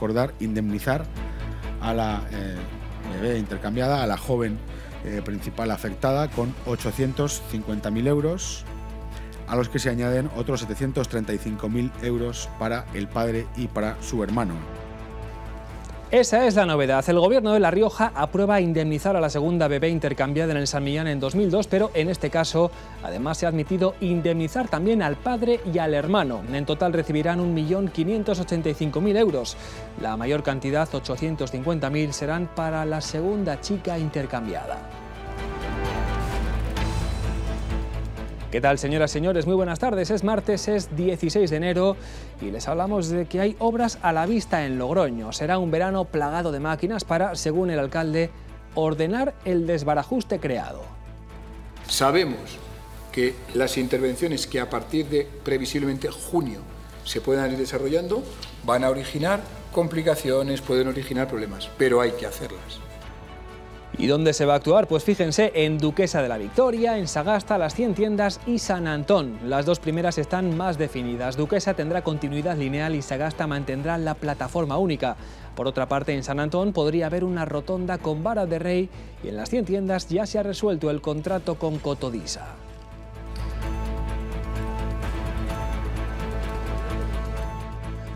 acordar indemnizar a la eh, bebé intercambiada, a la joven eh, principal afectada, con 850.000 euros, a los que se añaden otros 735.000 euros para el padre y para su hermano. Esa es la novedad. El gobierno de La Rioja aprueba indemnizar a la segunda bebé intercambiada en el San Millán en 2002, pero en este caso además se ha admitido indemnizar también al padre y al hermano. En total recibirán 1.585.000 euros. La mayor cantidad, 850.000, serán para la segunda chica intercambiada. ¿Qué tal, señoras y señores? Muy buenas tardes. Es martes, es 16 de enero y les hablamos de que hay obras a la vista en Logroño. Será un verano plagado de máquinas para, según el alcalde, ordenar el desbarajuste creado. Sabemos que las intervenciones que a partir de previsiblemente junio se puedan ir desarrollando van a originar complicaciones, pueden originar problemas, pero hay que hacerlas. ¿Y dónde se va a actuar? Pues fíjense, en Duquesa de la Victoria, en Sagasta, Las 100 Tiendas y San Antón. Las dos primeras están más definidas. Duquesa tendrá continuidad lineal y Sagasta mantendrá la plataforma única. Por otra parte, en San Antón podría haber una rotonda con vara de rey y en Las 100 Tiendas ya se ha resuelto el contrato con Cotodisa.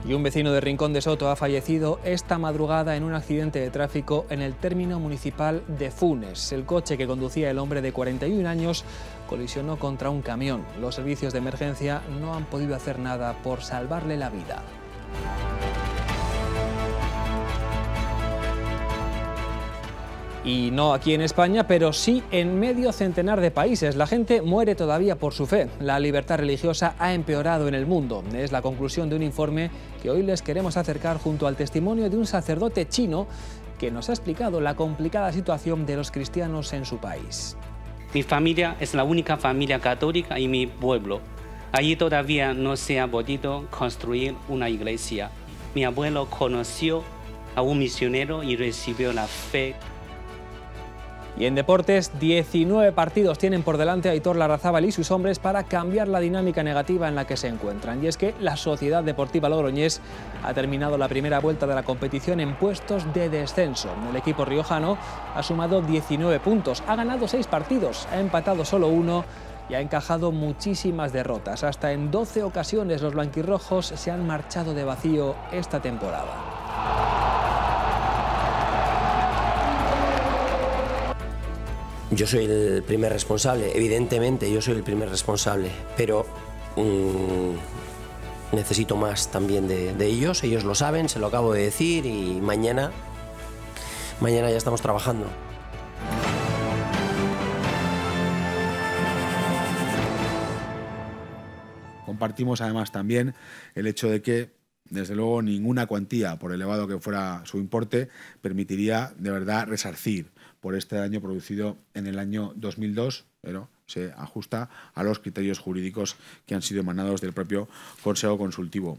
Y un vecino de Rincón de Soto ha fallecido esta madrugada en un accidente de tráfico en el término municipal de Funes. El coche que conducía el hombre de 41 años colisionó contra un camión. Los servicios de emergencia no han podido hacer nada por salvarle la vida. y no aquí en España, pero sí en medio centenar de países. La gente muere todavía por su fe. La libertad religiosa ha empeorado en el mundo. Es la conclusión de un informe que hoy les queremos acercar junto al testimonio de un sacerdote chino que nos ha explicado la complicada situación de los cristianos en su país. Mi familia es la única familia católica en mi pueblo. Allí todavía no se ha podido construir una iglesia. Mi abuelo conoció a un misionero y recibió la fe y en deportes, 19 partidos tienen por delante Aitor Larrazábal y sus hombres para cambiar la dinámica negativa en la que se encuentran. Y es que la Sociedad Deportiva Logroñés ha terminado la primera vuelta de la competición en puestos de descenso. El equipo riojano ha sumado 19 puntos, ha ganado 6 partidos, ha empatado solo uno y ha encajado muchísimas derrotas. Hasta en 12 ocasiones los blanquirrojos se han marchado de vacío esta temporada. Yo soy el primer responsable, evidentemente yo soy el primer responsable, pero mm, necesito más también de, de, ellos, ellos lo saben, se lo acabo de decir y mañana, mañana ya estamos trabajando. Compartimos además también el hecho de que desde luego ninguna cuantía, por elevado que fuera su importe, permitiría de verdad resarcir por este daño producido en el año 2002, pero se ajusta a los criterios jurídicos que han sido emanados del propio Consejo Consultivo.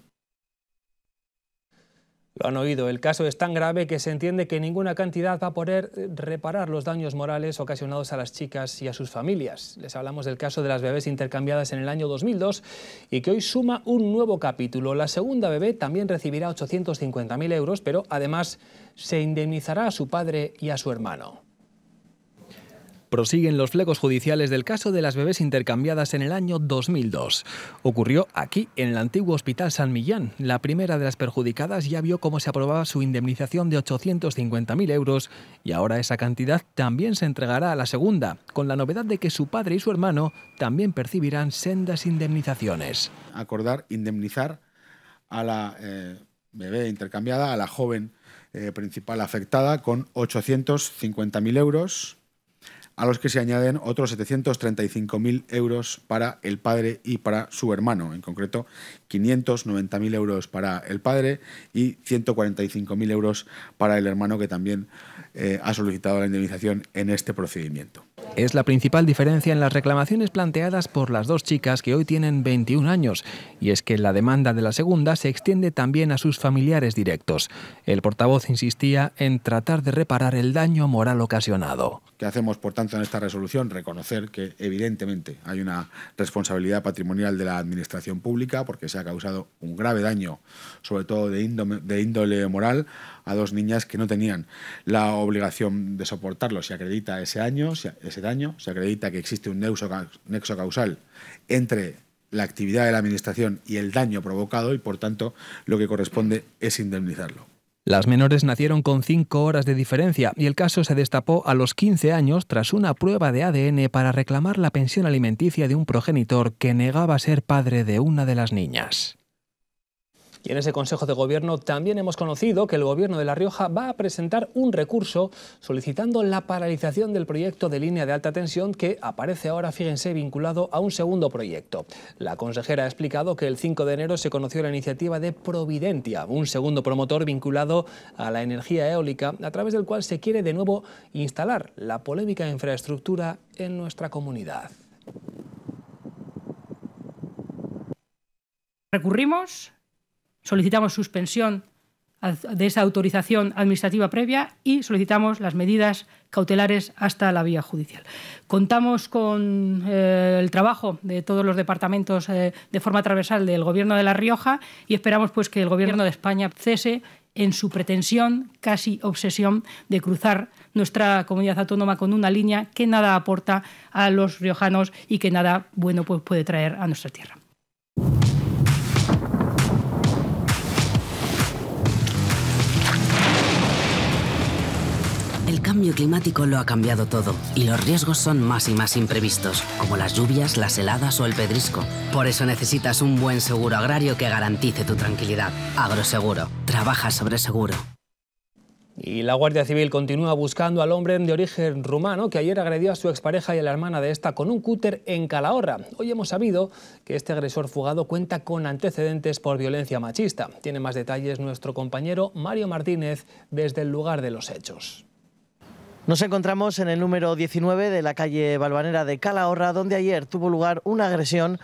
Lo han oído, el caso es tan grave que se entiende que ninguna cantidad va a poder eh, reparar los daños morales ocasionados a las chicas y a sus familias. Les hablamos del caso de las bebés intercambiadas en el año 2002 y que hoy suma un nuevo capítulo. La segunda bebé también recibirá 850.000 euros, pero además se indemnizará a su padre y a su hermano. Prosiguen los flecos judiciales del caso de las bebés intercambiadas en el año 2002. Ocurrió aquí, en el antiguo Hospital San Millán. La primera de las perjudicadas ya vio cómo se aprobaba su indemnización de 850.000 euros y ahora esa cantidad también se entregará a la segunda, con la novedad de que su padre y su hermano también percibirán sendas indemnizaciones. Acordar indemnizar a la eh, bebé intercambiada, a la joven eh, principal afectada, con 850.000 euros a los que se añaden otros 735.000 euros para el padre y para su hermano, en concreto 590.000 euros para el padre y 145.000 euros para el hermano que también eh, ha solicitado la indemnización en este procedimiento. Es la principal diferencia en las reclamaciones planteadas por las dos chicas que hoy tienen 21 años, y es que la demanda de la segunda se extiende también a sus familiares directos. El portavoz insistía en tratar de reparar el daño moral ocasionado que hacemos, por tanto, en esta resolución, reconocer que evidentemente hay una responsabilidad patrimonial de la Administración Pública porque se ha causado un grave daño, sobre todo de índole, moral, a dos niñas que no tenían la obligación de soportarlo. Se acredita ese, año, ese daño, se acredita que existe un nexo causal entre la actividad de la Administración y el daño provocado y, por tanto, lo que corresponde es indemnizarlo. Las menores nacieron con cinco horas de diferencia y el caso se destapó a los 15 años tras una prueba de ADN para reclamar la pensión alimenticia de un progenitor que negaba ser padre de una de las niñas. Y en ese Consejo de Gobierno también hemos conocido que el Gobierno de La Rioja va a presentar un recurso solicitando la paralización del proyecto de línea de alta tensión que aparece ahora, fíjense, vinculado a un segundo proyecto. La consejera ha explicado que el 5 de enero se conoció la iniciativa de Providentia, un segundo promotor vinculado a la energía eólica, a través del cual se quiere de nuevo instalar la polémica infraestructura en nuestra comunidad. Recurrimos solicitamos suspensión de esa autorización administrativa previa y solicitamos las medidas cautelares hasta la vía judicial. Contamos con eh, el trabajo de todos los departamentos eh, de forma transversal del Gobierno de La Rioja y esperamos pues, que el Gobierno de España cese en su pretensión, casi obsesión, de cruzar nuestra comunidad autónoma con una línea que nada aporta a los riojanos y que nada bueno pues, puede traer a nuestra tierra. cambio climático lo ha cambiado todo y los riesgos son más y más imprevistos, como las lluvias, las heladas o el pedrisco. Por eso necesitas un buen seguro agrario que garantice tu tranquilidad. Agroseguro. Trabaja sobre seguro. Y la Guardia Civil continúa buscando al hombre de origen rumano que ayer agredió a su expareja y a la hermana de esta con un cúter en Calahorra. Hoy hemos sabido que este agresor fugado cuenta con antecedentes por violencia machista. Tiene más detalles nuestro compañero Mario Martínez desde el lugar de los hechos. Nos encontramos en el número 19 de la calle Balvanera de Calahorra, donde ayer tuvo lugar una agresión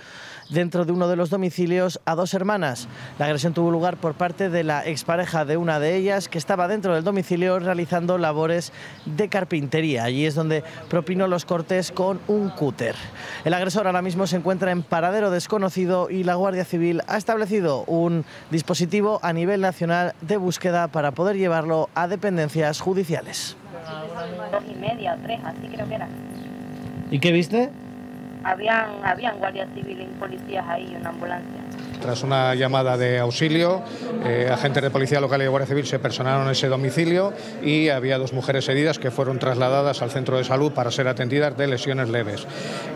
dentro de uno de los domicilios a dos hermanas. La agresión tuvo lugar por parte de la expareja de una de ellas, que estaba dentro del domicilio realizando labores de carpintería. Allí es donde propinó los cortes con un cúter. El agresor ahora mismo se encuentra en paradero desconocido y la Guardia Civil ha establecido un dispositivo a nivel nacional de búsqueda para poder llevarlo a dependencias judiciales media o tres, así creo que era. ¿Y qué viste? Habían, habían guardias civiles y policías ahí, una ambulancia. Tras una llamada de auxilio, eh, agentes de policía local y de Guardia Civil se personaron en ese domicilio y había dos mujeres heridas que fueron trasladadas al centro de salud para ser atendidas de lesiones leves.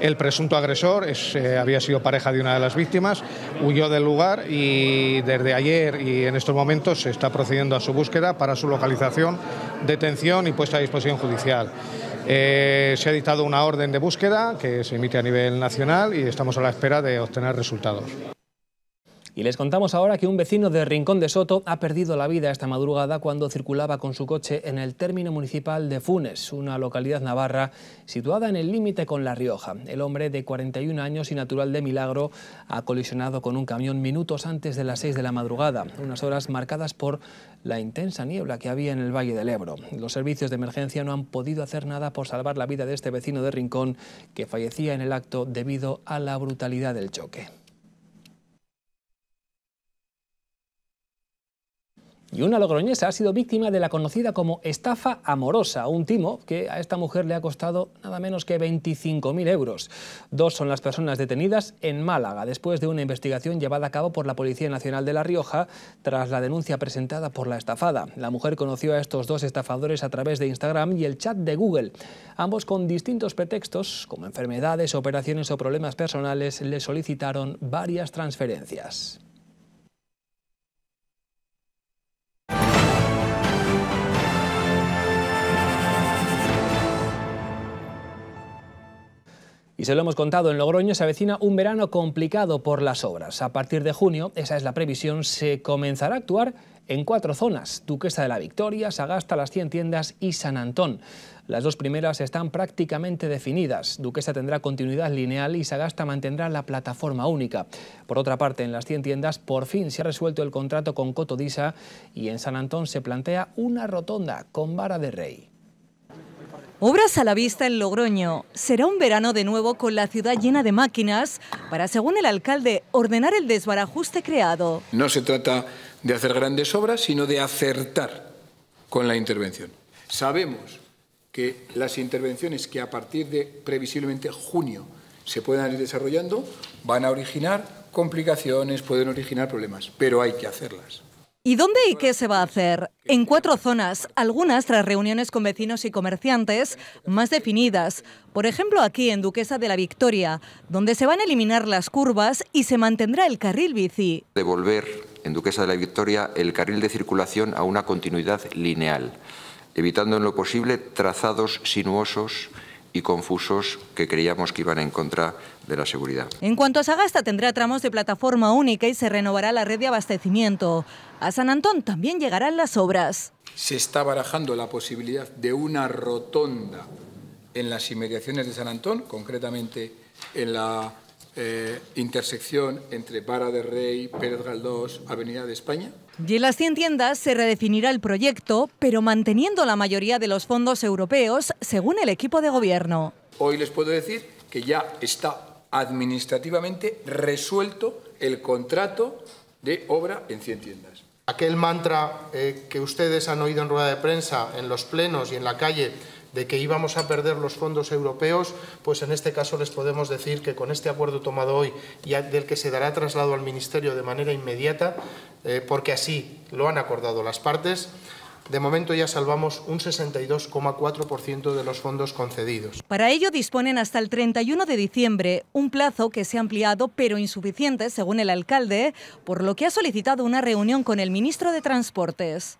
El presunto agresor eh, había sido pareja de una de las víctimas, huyó del lugar y desde ayer y en estos momentos se está procediendo a su búsqueda para su localización, detención y puesta a disposición judicial. Eh, se ha dictado una orden de búsqueda que se emite a nivel nacional y estamos a la espera de obtener resultados. Y les contamos ahora que un vecino de Rincón de Soto ha perdido la vida esta madrugada cuando circulaba con su coche en el término municipal de Funes, una localidad navarra situada en el límite con La Rioja. El hombre de 41 años y natural de Milagro ha colisionado con un camión minutos antes de las 6 de la madrugada, unas horas marcadas por la intensa niebla que había en el Valle del Ebro. Los servicios de emergencia no han podido hacer nada por salvar la vida de este vecino de Rincón que fallecía en el acto debido a la brutalidad del choque. Y una logroñesa ha sido víctima de la conocida como estafa amorosa, un timo que a esta mujer le ha costado nada menos que 25.000 euros. Dos son las personas detenidas en Málaga, después de una investigación llevada a cabo por la Policía Nacional de La Rioja, tras la denuncia presentada por la estafada. La mujer conoció a estos dos estafadores a través de Instagram y el chat de Google. Ambos con distintos pretextos, como enfermedades, operaciones o problemas personales, le solicitaron varias transferencias. Y se lo hemos contado, en Logroño se avecina un verano complicado por las obras. A partir de junio, esa es la previsión, se comenzará a actuar en cuatro zonas, Duquesa de la Victoria, Sagasta, Las 100 Tiendas y San Antón. Las dos primeras están prácticamente definidas. Duquesa tendrá continuidad lineal y Sagasta mantendrá la plataforma única. Por otra parte, en las 100 tiendas por fin se ha resuelto el contrato con Cotodisa y en San Antón se plantea una rotonda con vara de rey. Obras a la vista en Logroño. Será un verano de nuevo con la ciudad llena de máquinas para, según el alcalde, ordenar el desbarajuste creado. No se trata de hacer grandes obras, sino de acertar con la intervención. Sabemos que las intervenciones que a partir de previsiblemente junio se puedan ir desarrollando van a originar complicaciones, pueden originar problemas, pero hay que hacerlas. ¿Y dónde y qué se va a hacer? En cuatro zonas, algunas tras reuniones con vecinos y comerciantes más definidas. Por ejemplo, aquí en Duquesa de la Victoria, donde se van a eliminar las curvas y se mantendrá el carril bici. Devolver en Duquesa de la Victoria el carril de circulación a una continuidad lineal, evitando en lo posible trazados sinuosos y confusos que creíamos que iban en contra de la seguridad. En cuanto a Sagasta, tendrá tramos de plataforma única y se renovará la red de abastecimiento. A San Antón también llegarán las obras. Se está barajando la posibilidad de una rotonda en las inmediaciones de San Antón, concretamente en la eh, intersección entre Vara de Rey, Pérez Galdós, Avenida de España, y en las 100 tiendas se redefinirá el proyecto, pero manteniendo la mayoría de los fondos europeos, según el equipo de gobierno. Hoy les puedo decir que ya está administrativamente resuelto el contrato de obra en 100 tiendas. Aquel mantra eh, que ustedes han oído en rueda de prensa, en los plenos y en la calle de que íbamos a perder los fondos europeos, pues en este caso les podemos decir que con este acuerdo tomado hoy y del que se dará traslado al Ministerio de manera inmediata, eh, porque así lo han acordado las partes, de momento ya salvamos un 62,4% de los fondos concedidos. Para ello disponen hasta el 31 de diciembre, un plazo que se ha ampliado pero insuficiente, según el alcalde, por lo que ha solicitado una reunión con el ministro de Transportes.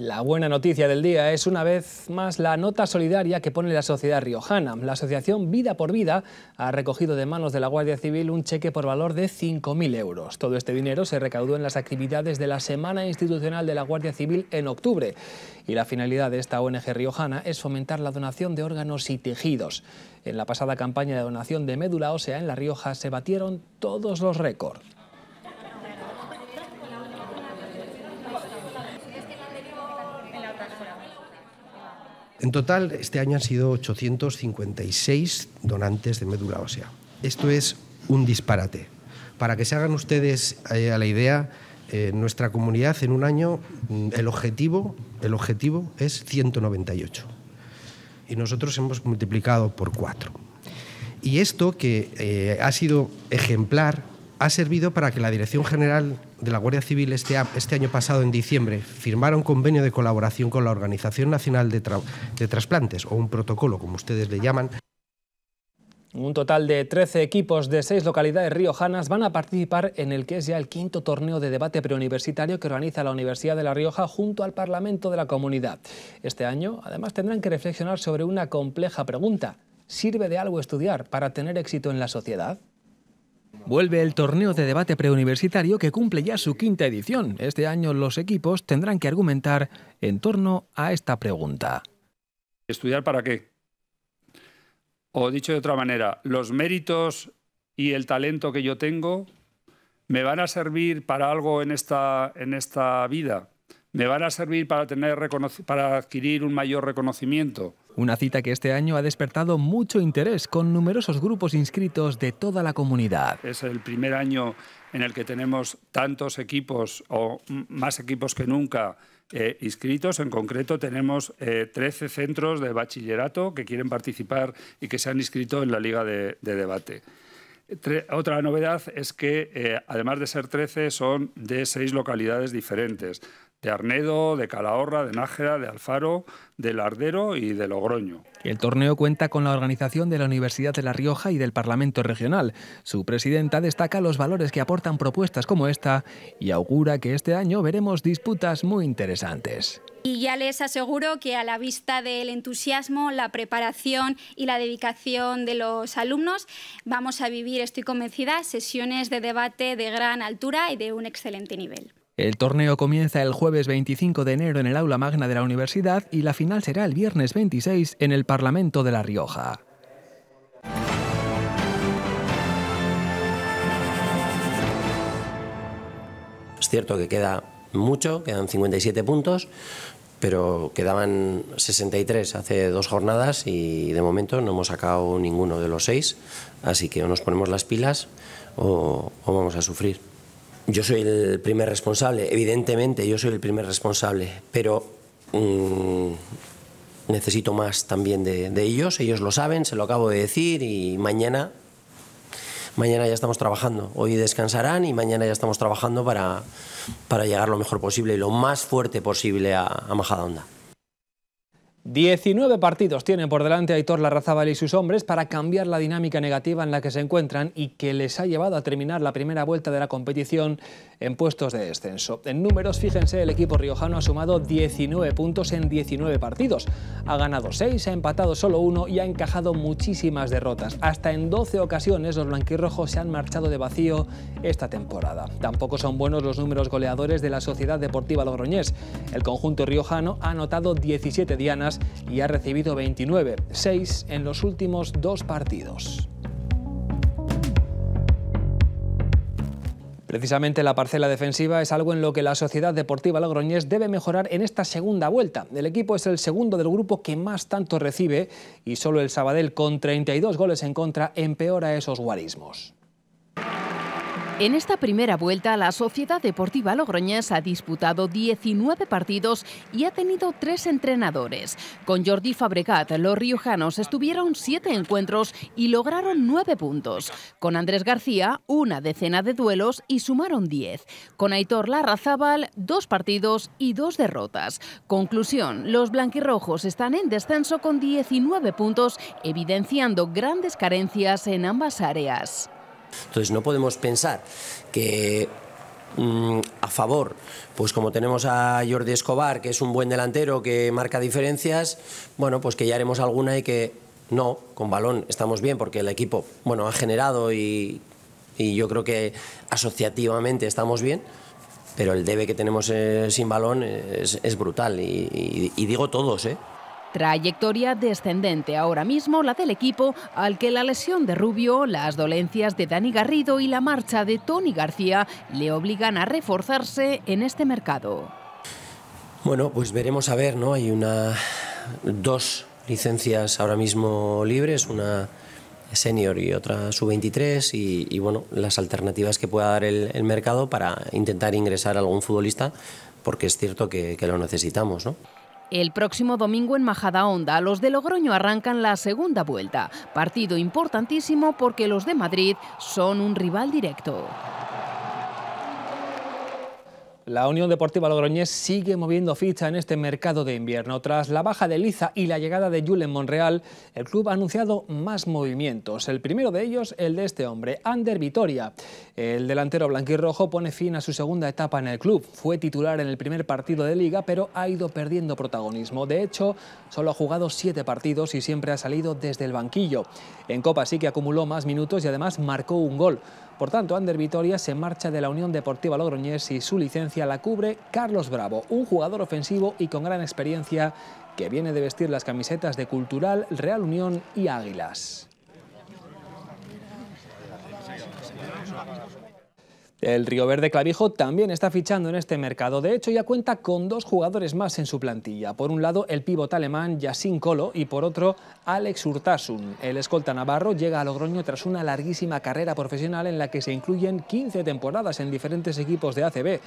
La buena noticia del día es una vez más la nota solidaria que pone la sociedad riojana. La asociación Vida por Vida ha recogido de manos de la Guardia Civil un cheque por valor de 5.000 euros. Todo este dinero se recaudó en las actividades de la Semana Institucional de la Guardia Civil en octubre. Y la finalidad de esta ONG riojana es fomentar la donación de órganos y tejidos. En la pasada campaña de donación de médula ósea en La Rioja se batieron todos los récords. En total, este año han sido 856 donantes de médula ósea. Esto es un disparate. Para que se hagan ustedes eh, a la idea, en eh, nuestra comunidad en un año, mm, el objetivo, el objetivo es 198. Y nosotros hemos multiplicado por cuatro. Y esto, que eh, ha sido ejemplar, ha servido para que la Dirección General de la Guardia Civil este, este, año pasado, en diciembre, firmaron convenio de colaboración con la Organización Nacional de, Trasplantes, o un protocolo, como ustedes le llaman, un total de 13 equipos de seis localidades riojanas van a participar en el que es ya el quinto torneo de debate preuniversitario que organiza la Universidad de La Rioja junto al Parlamento de la Comunidad. Este año, además, tendrán que reflexionar sobre una compleja pregunta. ¿Sirve de algo estudiar para tener éxito en la sociedad? Vuelve el torneo de debate preuniversitario que cumple ya su quinta edición. Este año los equipos tendrán que argumentar en torno a esta pregunta. ¿Estudiar para qué? O dicho de otra manera, ¿los méritos y el talento que yo tengo me van a servir para algo en esta, en esta vida? ¿Me van a servir para, tener para adquirir un mayor reconocimiento? Una cita que este año ha despertado mucho interés con numerosos grupos inscritos de toda la comunidad. Es el primer año en el que tenemos tantos equipos o más equipos que nunca eh, inscritos. En concreto tenemos 13 eh, centros de bachillerato que quieren participar y que se han inscrito en la Liga de, Debate. otra novedad es que, eh, además de ser 13, son de seis localidades diferentes de Arnedo, de Calahorra, de Nájera, de Alfaro, de Lardero y de Logroño. El torneo cuenta con la organización de la Universidad de La Rioja y del Parlamento Regional. Su presidenta destaca los valores que aportan propuestas como esta y augura que este año veremos disputas muy interesantes. Y ya les aseguro que a la vista del entusiasmo, la preparación y la dedicación de los alumnos, vamos a vivir, estoy convencida, sesiones de debate de gran altura y de un excelente nivel. El torneo comienza el jueves 25 de enero en el aula magna de la universidad y la final será el viernes 26 en el Parlamento de La Rioja. Es cierto que queda mucho, quedan 57 puntos, pero quedaban 63 hace dos jornadas y de momento no hemos sacado ninguno de los seis, así que o nos ponemos las pilas o, o vamos a sufrir yo soy el primer responsable, evidentemente yo soy el primer responsable, pero mm, necesito más también de, ellos, ellos lo saben, se lo acabo de decir y mañana, mañana ya estamos trabajando, hoy descansarán y mañana ya estamos trabajando para, para llegar lo mejor posible y lo más fuerte posible a, a Majadahonda. 19 partidos tienen por delante Aitor Larrazábal y sus hombres para cambiar la dinámica negativa en la que se encuentran y que les ha llevado a terminar la primera vuelta de la competición en puestos de descenso. En números, fíjense, el equipo riojano ha sumado 19 puntos en 19 partidos. Ha ganado 6, ha empatado solo 1 y ha encajado muchísimas derrotas. Hasta en 12 ocasiones los blanquirrojos se han marchado de vacío esta temporada. Tampoco son buenos los números goleadores de la Sociedad Deportiva Logroñés. El conjunto riojano ha anotado 17 dianas y ha recibido 29, 6 en los últimos dos partidos. Precisamente la parcela defensiva es algo en lo que la Sociedad Deportiva lagroñés debe mejorar en esta segunda vuelta. El equipo es el segundo del grupo que más tanto recibe y solo el Sabadell con 32 goles en contra empeora esos guarismos. En esta primera vuelta, la Sociedad Deportiva Logroñés ha disputado 19 partidos y ha tenido tres entrenadores. Con Jordi Fabregat, los riojanos estuvieron siete encuentros y lograron nueve puntos. Con Andrés García, una decena de duelos y sumaron diez. Con Aitor Larrazábal, dos partidos y dos derrotas. Conclusión, los blanquirrojos están en descenso con 19 puntos, evidenciando grandes carencias en ambas áreas. Entonces no podemos pensar que mm, a favor, pues como tenemos a Jordi Escobar, que es un buen delantero que marca diferencias, bueno, pues que ya haremos alguna y que no, con balón estamos bien porque el equipo, bueno, ha generado y, yo creo que asociativamente estamos bien pero el debe que tenemos eh, sin balón es, brutal. Y, y digo todos, ¿eh? Trayectoria descendente ahora mismo la del equipo, al que la lesión de Rubio, las dolencias de Dani Garrido y la marcha de Tony García le obligan a reforzarse en este mercado. Bueno, pues veremos a ver, ¿no? Hay una dos licencias ahora mismo libres, una senior y otra sub-23 y, bueno, las alternativas que pueda dar el, mercado para intentar ingresar a algún futbolista, porque es cierto que lo necesitamos, ¿no? El próximo domingo en Majadahonda, los de Logroño arrancan la segunda vuelta, partido importantísimo porque los de Madrid son un rival directo. La Unión Deportiva Logroñés sigue moviendo ficha en este mercado de invierno. Tras la baja de Liza y la llegada de Julen Monreal, el club ha anunciado más movimientos. El primero de ellos, el de este hombre, Ander Vitoria. El delantero blanquirrojo pone fin a su segunda etapa en el club. Fue titular en el primer partido de Liga, pero ha ido perdiendo protagonismo. De hecho, solo ha jugado siete partidos y siempre ha salido desde el banquillo. En Copa sí que acumuló más minutos y además marcó un gol. Por tanto, Ander Vitoria se marcha de la Unión Deportiva Logroñés y su licencia la cubre Carlos Bravo, un jugador ofensivo y con gran experiencia que viene de vestir las camisetas de Cultural, Real Unión y Águilas. El Río Verde Clavijo también está fichando en este mercado. De hecho, ya cuenta con dos jugadores más en su plantilla. Por un lado, el pívot alemán Yassin Colo y por otro, Alex Urtasun. El escolta navarro llega a Logroño tras una larguísima carrera profesional en la que se incluyen 15 temporadas en diferentes equipos de ACB.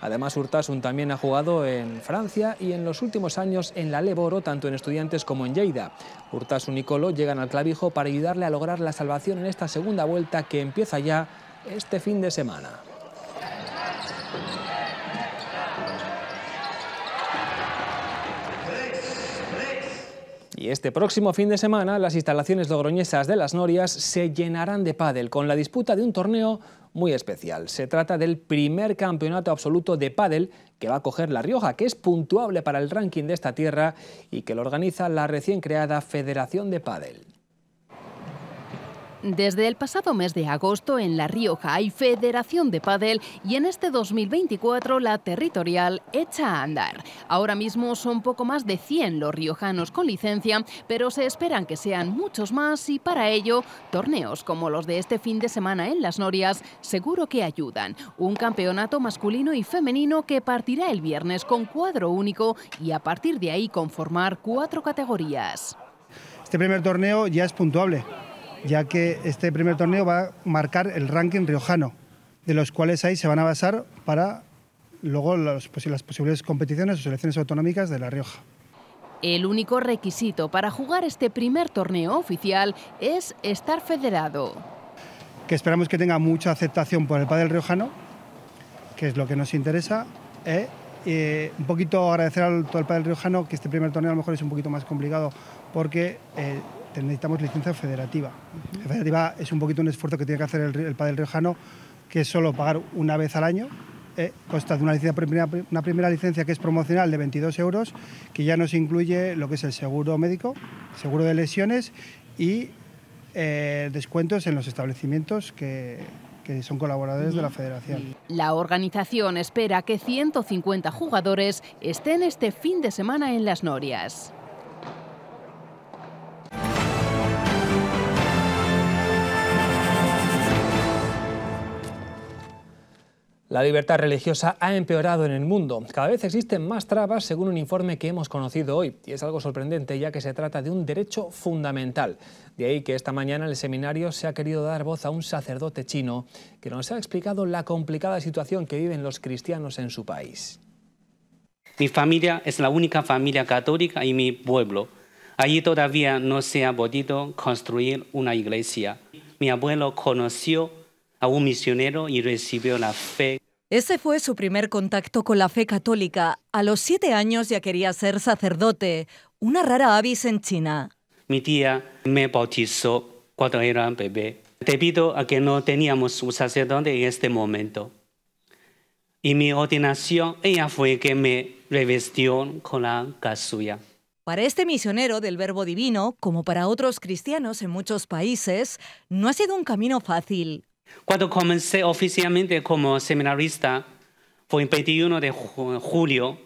Además, Urtasun también ha jugado en Francia y en los últimos años en la Leboro, tanto en Estudiantes como en Lleida. Urtasun y Colo llegan al clavijo para ayudarle a lograr la salvación en esta segunda vuelta que empieza ya este fin de semana. Y este próximo fin de semana las instalaciones logroñesas de Las Norias se llenarán de pádel con la disputa de un torneo muy especial. Se trata del primer campeonato absoluto de pádel que va a coger La Rioja, que es puntuable para el ranking de esta tierra y que lo organiza la recién creada Federación de Pádel. Desde el pasado mes de agosto en La Rioja hay Federación de Padel y en este 2024 la territorial echa a andar. Ahora mismo son poco más de 100 los riojanos con licencia, pero se esperan que sean muchos más y para ello torneos como los de este fin de semana en Las Norias seguro que ayudan. Un campeonato masculino y femenino que partirá el viernes con cuadro único y a partir de ahí conformar cuatro categorías. Este primer torneo ya es puntuable ya que este primer torneo va a marcar el ranking riojano, de los cuales ahí se van a basar para luego las, posibles competiciones o selecciones autonómicas de La Rioja. El único requisito para jugar este primer torneo oficial es estar federado. Que esperamos que tenga mucha aceptación por el padre riojano, que es lo que nos interesa. ¿eh? un poquito agradecer al, al padre riojano que este primer torneo a lo mejor es un poquito más complicado porque eh, necesitamos licencia federativa. La federativa es un poquito un esfuerzo que tiene que hacer el, padre padel riojano, que es solo pagar una vez al año, eh, consta de una, licencia, una primera licencia que es promocional de 22 euros, que ya nos incluye lo que es el seguro médico, seguro de lesiones y eh, descuentos en los establecimientos que son colaboradores de la federación. La organización espera que 150 jugadores estén este fin de semana en las Norias. La libertad religiosa ha empeorado en el mundo. Cada vez existen más trabas según un informe que hemos conocido hoy. Y es algo sorprendente ya que se trata de un derecho fundamental. De ahí que esta mañana en el seminario se ha querido dar voz a un sacerdote chino que nos ha explicado la complicada situación que viven los cristianos en su país. Mi familia es la única familia católica y mi pueblo. Allí todavía no se ha podido construir una iglesia. Mi abuelo conoció a un misionero y recibió la fe ese fue su primer contacto con la fe católica. A los siete años ya quería ser sacerdote, una rara avis en China. Mi tía me bautizó cuando era bebé, debido a que no teníamos un sacerdote en este momento. Y mi ordenación, ella fue que me revestió con la casulla. Para este misionero del Verbo Divino, como para otros cristianos en muchos países, no ha sido un camino fácil. Cuando comencé oficialmente como seminarista, fue el 21 de julio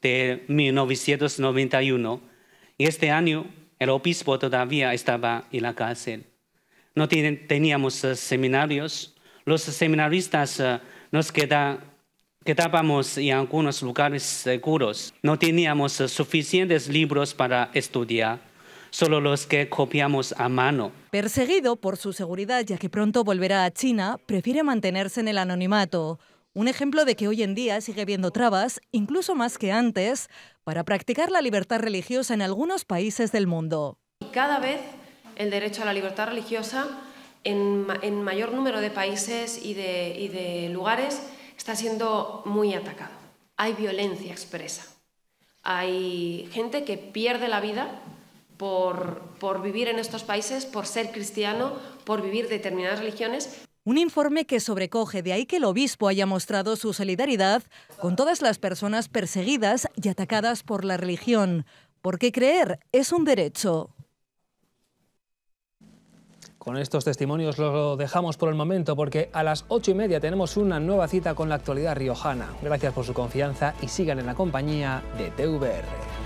de 1991, y este año el obispo todavía estaba en la cárcel. No teníamos eh, seminarios. Los seminaristas eh, nos quedábamos en algunos lugares seguros. No teníamos eh, suficientes libros para estudiar solo los que copiamos a mano. Perseguido por su seguridad, ya que pronto volverá a China, prefiere mantenerse en el anonimato. Un ejemplo de que hoy en día sigue viendo trabas, incluso más que antes, para practicar la libertad religiosa en algunos países del mundo. Cada vez el derecho a la libertad religiosa en, en mayor número de países y de, y de lugares está siendo muy atacado. Hay violencia expresa. Hay gente que pierde la vida por, por vivir en estos países, por ser cristiano, por vivir determinadas religiones. Un informe que sobrecoge de ahí que el obispo haya mostrado su solidaridad con todas las personas perseguidas y atacadas por la religión, porque creer es un derecho. Con estos testimonios lo dejamos por el momento porque a las ocho y media tenemos una nueva cita con la actualidad riojana. Gracias por su confianza y sigan en la compañía de TVR.